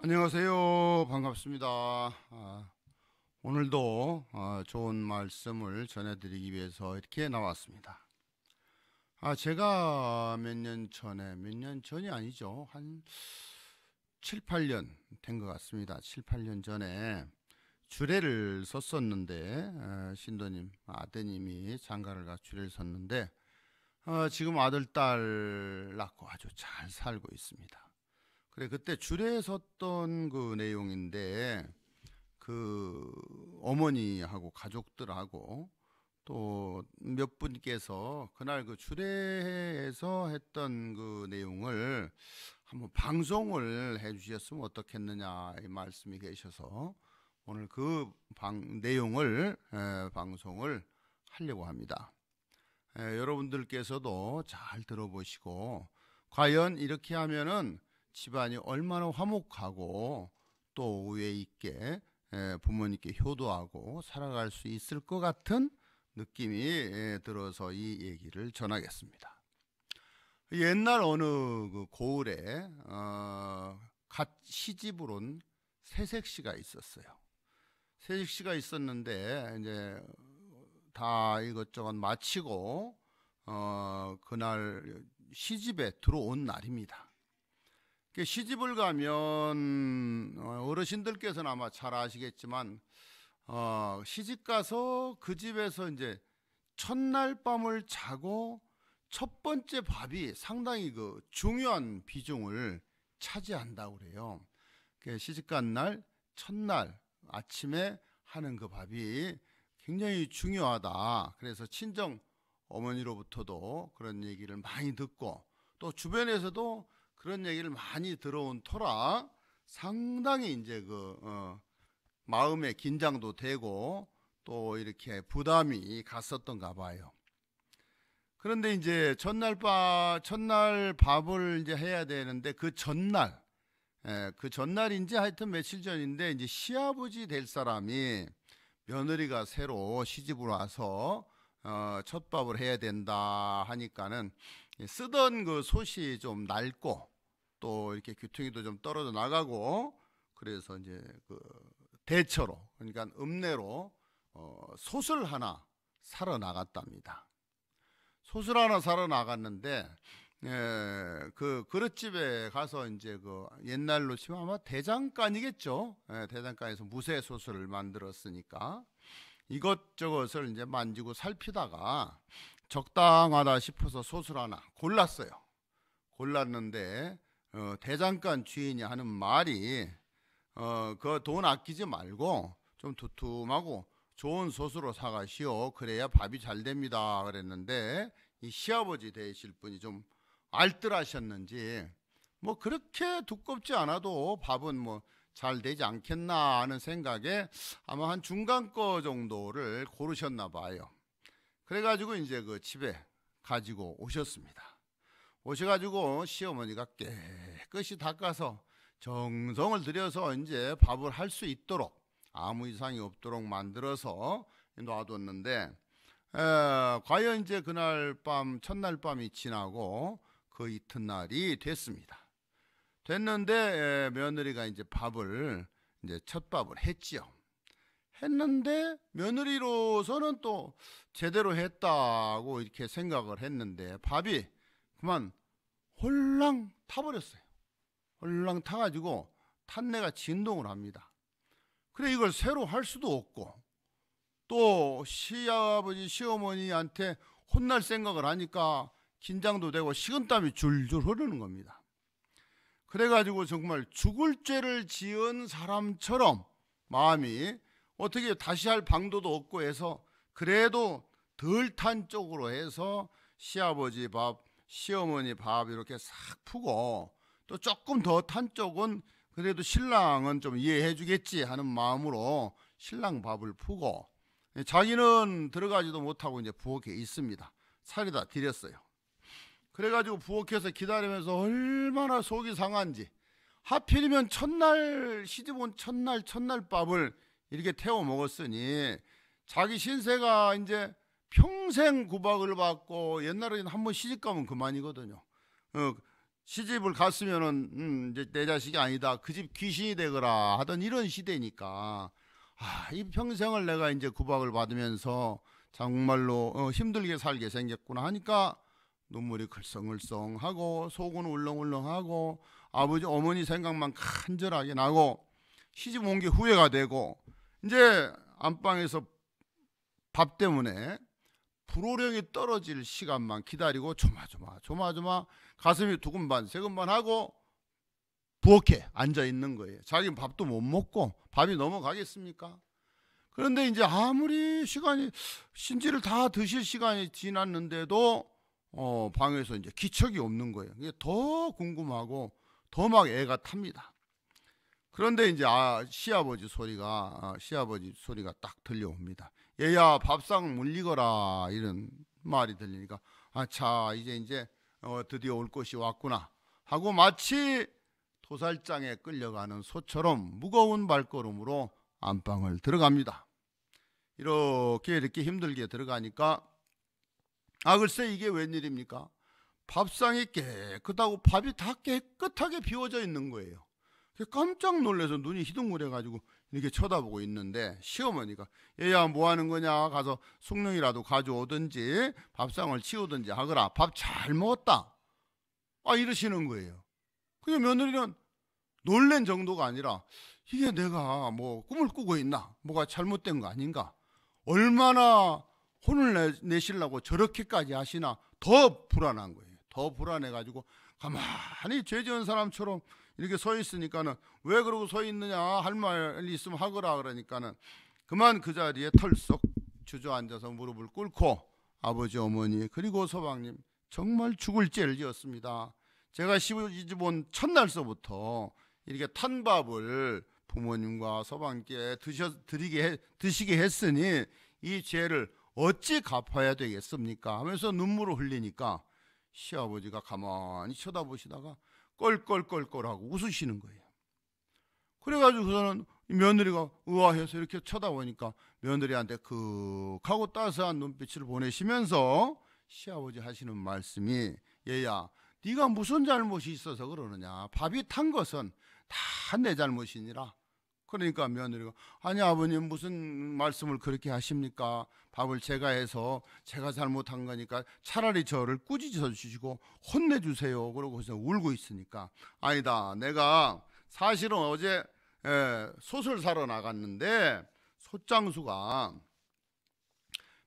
안녕하세요. 반갑습니다. 아, 오늘도 아, 좋은 말씀을 전해드리기 위해서 이렇게 나왔습니다. 아, 제가 몇 년 전에, 몇 년 전이 아니죠. 한 7, 8년 된 것 같습니다. 7, 8년 전에 주례를 썼었는데, 아, 신도님, 아드님이 장가를 가 주례를 썼는데, 아, 지금 아들, 딸 낳고 아주 잘 살고 있습니다. 그래 그때 줄에 섰던 그 내용인데 그 어머니하고 가족들하고 또 몇 분께서 그날 그 주례에서 했던 그 내용을 한번 방송을 해주셨으면 어떻겠느냐 이 말씀이 계셔서 오늘 그 방, 내용을 에, 방송을 하려고 합니다. 에, 여러분들께서도 잘 들어보시고 과연 이렇게 하면은 집안이 얼마나 화목하고 또 우애 있게 예, 부모님께 효도하고 살아갈 수 있을 것 같은 느낌이 예, 들어서 이 얘기를 전하겠습니다. 옛날 어느 그 고을에 어, 갓 시집을 온세색 씨가 있었어요. 세색 씨가 있었는데 이제 다 이것저것 마치고 어, 그날 시집에 들어온 날입니다. 그 시집을 가면 어, 어르신들께서는 아마 잘 아시겠지만 어, 시집 가서 그 집에서 이제 첫날 밤을 자고 첫 번째 밥이 상당히 그 중요한 비중을 차지한다고 그래요. 그 시집 간 날 첫날 아침에 하는 그 밥이 굉장히 중요하다. 그래서 친정 어머니로부터도 그런 얘기를 많이 듣고 또 주변에서도 그런 얘기를 많이 들어온 터라 상당히 이제 그 어, 마음의 긴장도 되고 또 이렇게 부담이 갔었던가 봐요. 그런데 이제 첫날 밥 첫날 밥을 이제 해야 되는데 그 전날 예, 그 전날인지 하여튼 며칠 전인데 이제 시아버지 될 사람이 며느리가 새로 시집을 와서 어, 첫 밥을 해야 된다 하니까는 예, 쓰던 그 솥이 좀 낡고 또 이렇게 귀퉁이도 좀 떨어져 나가고 그래서 이제 그 대처로 그러니까 읍내로 어, 솥을 하나 사러 나갔답니다. 솥을 하나 사러 나갔는데 예, 그 그릇집에 가서 이제 그 옛날로 치면 아마 대장간이겠죠. 예, 대장간에서 무쇠 소스를 만들었으니까 이것저것을 이제 만지고 살피다가 적당하다 싶어서 소설 하나 골랐어요. 골랐는데 어, 대장간 주인이 하는 말이 어, 그 돈 아끼지 말고 좀 두툼하고 좋은 소스로 사가시오. 그래야 밥이 잘 됩니다. 그랬는데 이 시아버지 되실 분이 좀 알뜰하셨는지 뭐 그렇게 두껍지 않아도 밥은 뭐 잘 되지 않겠나 하는 생각에 아마 한 중간 거 정도를 고르셨나 봐요. 그래가지고 이제 그 집에 가지고 오셨습니다. 오셔가지고 시어머니가 깨끗이 닦아서 정성을 들여서 이제 밥을 할 수 있도록 아무 이상이 없도록 만들어서 놔뒀는데 에, 과연 이제 그날 밤 첫날 밤이 지나고 그 이튿날이 됐습니다. 됐는데 에, 며느리가 이제 밥을 이제 첫 밥을 했지요. 했는데 며느리로서는 또 제대로 했다고 이렇게 생각을 했는데 밥이 그만 홀랑 타버렸어요. 홀랑 타가지고 탄내가 진동을 합니다. 그래 이걸 새로 할 수도 없고 또 시아버지 시어머니한테 혼날 생각을 하니까 긴장도 되고 식은땀이 줄줄 흐르는 겁니다. 그래가지고 정말 죽을 죄를 지은 사람처럼 마음이 어떻게 다시 할 방도도 없고 해서 그래도 덜 탄 쪽으로 해서 시아버지 밥, 시어머니 밥 이렇게 싹 푸고 또 조금 더 탄 쪽은 그래도 신랑은 좀 이해해 주겠지 하는 마음으로 신랑 밥을 푸고 예, 자기는 들어가지도 못하고 이제 부엌에 있습니다. 살이다 들였어요. 그래가지고 부엌에서 기다리면서 얼마나 속이 상한지 하필이면 첫날 시집온 첫날 첫날 밥을 이렇게 태워 먹었으니 자기 신세가 이제 평생 구박을 받고 옛날에는 한번 시집 가면 그만이거든요. 어, 시집을 갔으면은 음, 이제 내 자식이 아니다. 그 집 귀신이 되거라 하던 이런 시대니까 아, 이 평생을 내가 이제 구박을 받으면서 정말로 어, 힘들게 살게 생겼구나 하니까 눈물이 글썽글썽하고 속은 울렁울렁하고 아버지 어머니 생각만 간절하게 나고 시집 온 게 후회가 되고 이제 안방에서 밥 때문에 불호령이 떨어질 시간만 기다리고 조마조마 조마조마 가슴이 두근반 세근반 하고 부엌에 앉아 있는 거예요. 자기 밥도 못 먹고 밥이 넘어가겠습니까? 그런데 이제 아무리 시간이 신지를 다 드실 시간이 지났는데도 어, 방에서 이제 기척이 없는 거예요. 이게 더 궁금하고 더 막 애가 탑니다. 그런데 이제 아 시아버지 소리가 아, 시아버지 소리가 딱 들려옵니다. 얘야 밥상 물리거라 이런 말이 들리니까 아차 이제 이제 어, 드디어 올 것이 왔구나 하고 마치 도살장에 끌려가는 소처럼 무거운 발걸음으로 안방을 들어갑니다. 이렇게 이렇게 힘들게 들어가니까 아 글쎄 이게 웬일입니까? 밥상이 깨끗하고 밥이 다 깨끗하게 비워져 있는 거예요. 깜짝 놀래서 눈이 희둥거려가지고 이렇게 쳐다보고 있는데 시어머니가 얘야 뭐 하는 거냐 가서 숙룡이라도 가져오든지 밥상을 치우든지 하거라 밥 잘 먹었다 아 이러시는 거예요 그냥 며느리는 놀랜 정도가 아니라 이게 내가 뭐 꿈을 꾸고 있나 뭐가 잘못된 거 아닌가 얼마나 혼을 내시려고 저렇게까지 하시나 더 불안한 거예요 더 불안해가지고 가만히 죄 지은 사람처럼 이렇게 서 있으니까는 왜 그러고 서 있느냐 할 말이 있으면 하거라 그러니까는 그만 그 자리에 털썩 주저앉아서 무릎을 꿇고 아버지 어머니 그리고 소방님 정말 죽을 죄를 지었습니다. 제가 시집 온 첫날서부터 이렇게 탄 밥을 부모님과 소방께 드셔 드리게 드시게 했으니 이 죄를 어찌 갚아야 되겠습니까? 하면서 눈물을 흘리니까 시아버지가 가만히 쳐다보시다가 껄껄껄껄하고 웃으시는 거예요. 그래가지고 저는 며느리가 의아해서 이렇게 쳐다보니까 며느리한테 그 하고 따스한 눈빛을 보내시면서 시아버지 하시는 말씀이 얘야 네가 무슨 잘못이 있어서 그러느냐 밥이 탄 것은 다 내 잘못이니라 그러니까 며느리가 아니 아버님 무슨 말씀을 그렇게 하십니까? 밥을 제가 해서 제가 잘못한 거니까 차라리 저를 꾸짖어 주시고 혼내 주세요. 그러고서 울고 있으니까 아니다. 내가 사실은 어제 예, 소설 사러 나갔는데 소장수가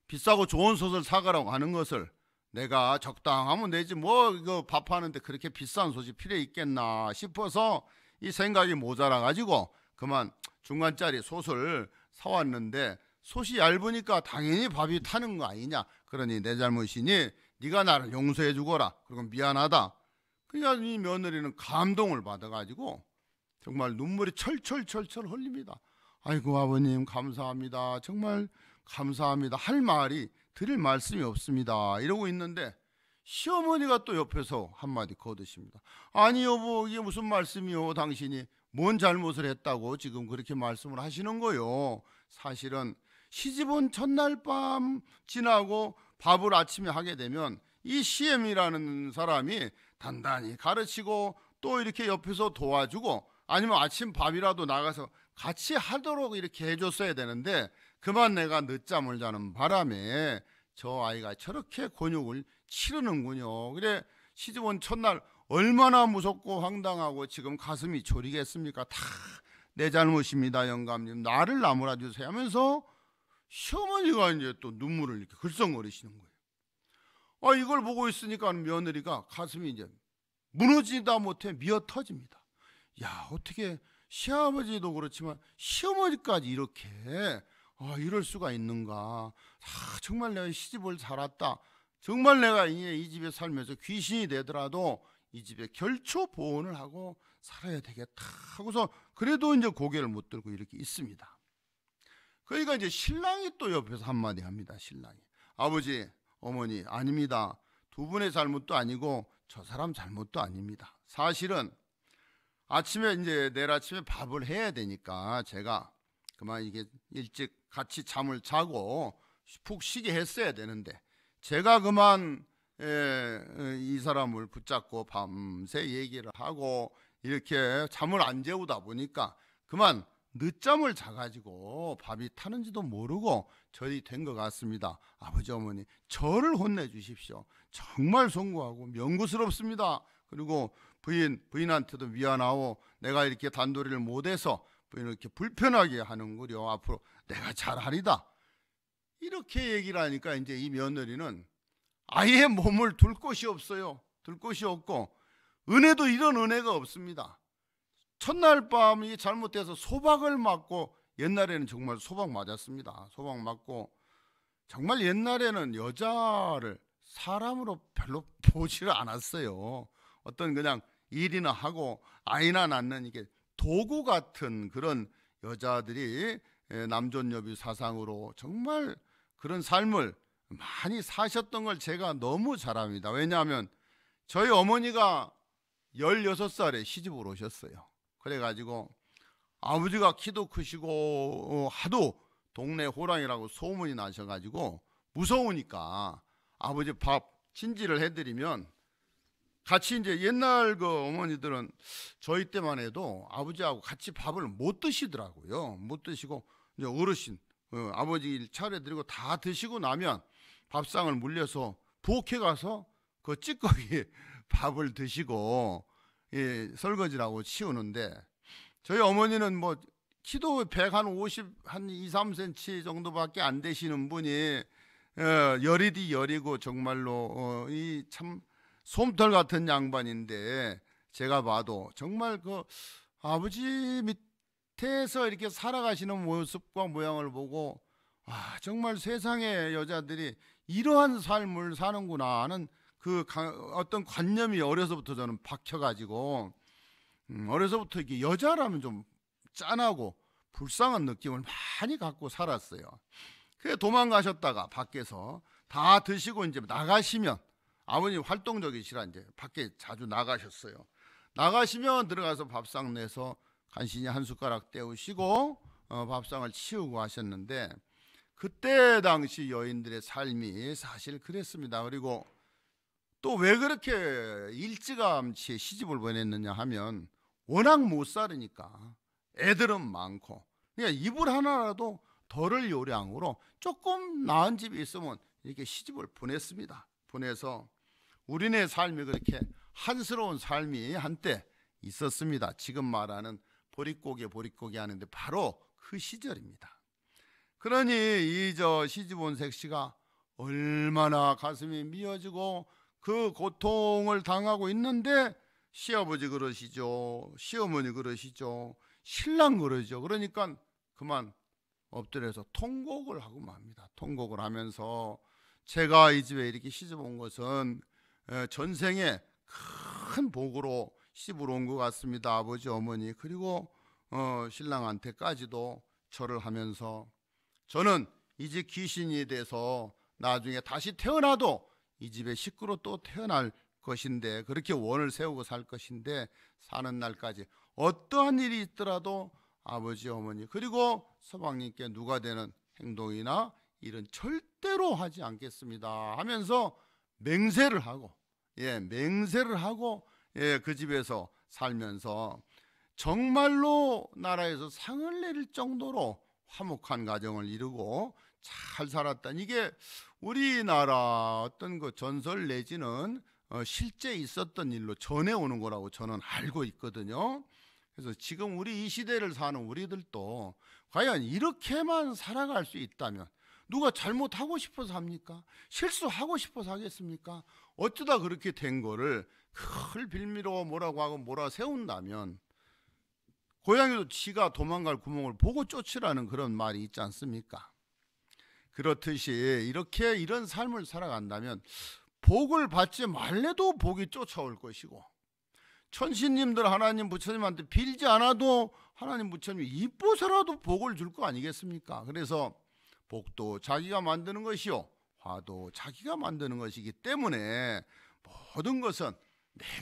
비싸고 좋은 소설 사가라고 하는 것을 내가 적당하면 되지 뭐 이거 밥하는데 그렇게 비싼 소식 필요 있겠나 싶어서 이 생각이 모자라 가지고 그만 중간짜리 솥을 사왔는데 솥이 얇으니까 당연히 밥이 타는 거 아니냐. 그러니 내 잘못이니 네가 나를 용서해 주거라. 그리고 미안하다. 그러니이 며느리는 감동을 받아가지고 정말 눈물이 철철철철 흘립니다. 아이고 아버님 감사합니다. 정말 감사합니다. 할 말이 드릴 말씀이 없습니다. 이러고 있는데 시어머니가 또 옆에서 한마디 거드십니다. 아니 여보 이게 무슨 말씀이요 당신이 뭔 잘못을 했다고 지금 그렇게 말씀을 하시는 거요. 사실은 시집은 첫날 밤 지나고 밥을 아침에 하게 되면 이 CM이라는 사람이 단단히 가르치고 또 이렇게 옆에서 도와주고 아니면 아침 밥이라도 나가서 같이 하도록 이렇게 해줬어야 되는데 그만 내가 늦잠을 자는 바람에 저 아이가 저렇게 곤욕을 치르는군요. 그래 시집온 첫날 얼마나 무섭고 황당하고 지금 가슴이 졸이겠습니까? 다 내 잘못입니다, 영감님. 나를 나무라 주세요 하면서 시어머니가 이제 또 눈물을 이렇게 글썽거리시는 거예요. 아, 이걸 보고 있으니까 며느리가 가슴이 이제 무너지다 못해 미어 터집니다. 야, 어떻게 시아버지도 그렇지만 시어머니까지 이렇게 아, 이럴 수가 있는가. 아, 정말 내가 시집을 살았다. 정말 내가 이 집에 살면서 귀신이 되더라도 이 집에 결초 보온을 하고 살아야 되겠다 하고서 그래도 이제 고개를 못 들고 이렇게 있습니다. 그러니까 이제 신랑이 또 옆에서 한마디 합니다. 신랑이 아버지 어머니 아닙니다. 두 분의 잘못도 아니고 저 사람 잘못도 아닙니다. 사실은 아침에 이제 내일 아침에 밥을 해야 되니까 제가 그만 이게 일찍 같이 잠을 자고 푹 쉬게 했어야 되는데 제가 그만 예, 어, 이 사람을 붙잡고 밤새 얘기를 하고 이렇게 잠을 안 재우다 보니까 그만 늦잠을 자가지고 밥이 타는지도 모르고 절이 된 것 같습니다. 아버지 어머니 저를 혼내주십시오. 정말 송구하고 명구스럽습니다. 그리고 부인 부인한테도 미안하고 내가 이렇게 단도리를 못해서 부인을 이렇게 불편하게 하는거려 앞으로 내가 잘하리다. 이렇게 얘기를 하니까 이제 이 며느리는 아예 몸을 둘 곳이 없어요. 둘 곳이 없고 은혜도 이런 은혜가 없습니다. 첫날 밤이 잘못돼서 소박을 맞고 옛날에는 정말 소박 맞았습니다. 소박 맞고 정말 옛날에는 여자를 사람으로 별로 보지를 않았어요. 어떤 그냥 일이나 하고 아이나 낳는 이게 도구 같은 그런 여자들이 예, 남존여비 사상으로 정말 그런 삶을 많이 사셨던 걸 제가 너무 잘 압니다. 왜냐하면 저희 어머니가 16살에 시집을 오셨어요. 그래가지고 아버지가 키도 크시고 어, 하도 동네 호랑이라고 소문이 나셔가지고 무서우니까 아버지 밥진지를 해드리면 같이 이제 옛날 그 어머니들은 저희 때만 해도 아버지하고 같이 밥을 못 드시더라고요. 못 드시고 이제 어르신 어, 아버지 차례 드리고 다 드시고 나면 밥상을 물려서 부엌에 가서 그 찌꺼기 밥을 드시고 예, 설거지라고 치우는데 저희 어머니는 뭐 키도 100한50 한 2, 3cm 정도밖에 안 되시는 분이 어, 열이디 여리고 정말로 어, 이참 솜털 같은 양반인데 제가 봐도 정말 그 아버지 밑에서 이렇게 살아가시는 모습과 모양을 보고 아 정말 세상에 여자들이 이러한 삶을 사는구나 하는 그 어떤 관념이 어려서부터 저는 박혀가지고 음, 어려서부터 이게 여자라면 좀 짠하고 불쌍한 느낌을 많이 갖고 살았어요. 그래 도망가셨다가 밖에서 다 드시고 이제 나가시면 아버님 활동적이시라 이제 밖에 자주 나가셨어요. 나가시면 들어가서 밥상 내서 간신히 한 숟가락 때우시고 어, 밥상을 치우고 하셨는데 그때 당시 여인들의 삶이 사실 그랬습니다. 그리고 또 왜 그렇게 일찌감치 시집을 보냈느냐 하면 워낙 못 살으니까 애들은 많고 그러니까 이불 하나라도 덜을 요량으로 조금 나은 집이 있으면 이렇게 시집을 보냈습니다. 보내서 우리네 삶이 그렇게 한스러운 삶이 한때 있었습니다. 지금 말하는 보릿고개 보릿고개 하는데 바로 그 시절입니다. 그러니 이 저 시집 온 색시가 얼마나 가슴이 미어지고 그 고통을 당하고 있는데 시아버지 그러시죠. 시어머니 그러시죠. 신랑 그러죠. 그러니까 그만 엎드려서 통곡을 하고 맙니다. 통곡을 하면서 제가 이 집에 이렇게 시집 온 것은 전생에 큰 복으로 시집을온것 같습니다. 아버지, 어머니, 그리고 어, 신랑한테까지도 절을 하면서 저는 이집 귀신에 대해서 나중에 다시 태어나도 이 집의 식구로 또 태어날 것인데 그렇게 원을 세우고 살 것인데 사는 날까지 어떠한 일이 있더라도 아버지 어머니 그리고 서방님께 누가 되는 행동이나 일은 절대로 하지 않겠습니다 하면서 맹세를 하고 예 맹세를 하고 예 그 집에서 살면서 정말로 나라에서 상을 내릴 정도로 화목한 가정을 이루고 잘살았다 이게 우리나라 어떤 그 전설 내지는 어, 실제 있었던 일로 전해오는 거라고 저는 알고 있거든요. 그래서 지금 우리 이 시대를 사는 우리들도 과연 이렇게만 살아갈 수 있다면 누가 잘못하고 싶어서 합니까? 실수하고 싶어서 하겠습니까? 어쩌다 그렇게 된 거를 큰 빌미로 뭐라고 하고 몰아 세운다면 고양이도 지가 도망갈 구멍을 보고 쫓으라는 그런 말이 있지 않습니까? 그렇듯이 이렇게 이런 삶을 살아간다면 복을 받지 말래도 복이 쫓아올 것이고 천신님들 하나님 부처님한테 빌지 않아도 하나님 부처님이 이뻐서라도 복을 줄 거 아니겠습니까? 그래서 복도 자기가 만드는 것이요 화도 자기가 만드는 것이기 때문에 모든 것은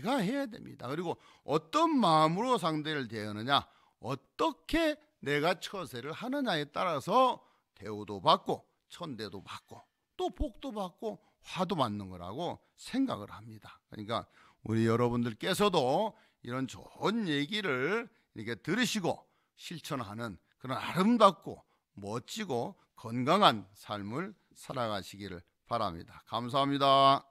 내가 해야 됩니다. 그리고 어떤 마음으로 상대를 대하느냐, 어떻게 내가 처세를 하느냐에 따라서 대우도 받고 천대도 받고 또 복도 받고 화도 받는 거라고 생각을 합니다. 그러니까 우리 여러분들께서도 이런 좋은 얘기를 이렇게 들으시고 실천하는 그런 아름답고 멋지고 건강한 삶을 살아가시기를 바랍니다. 감사합니다.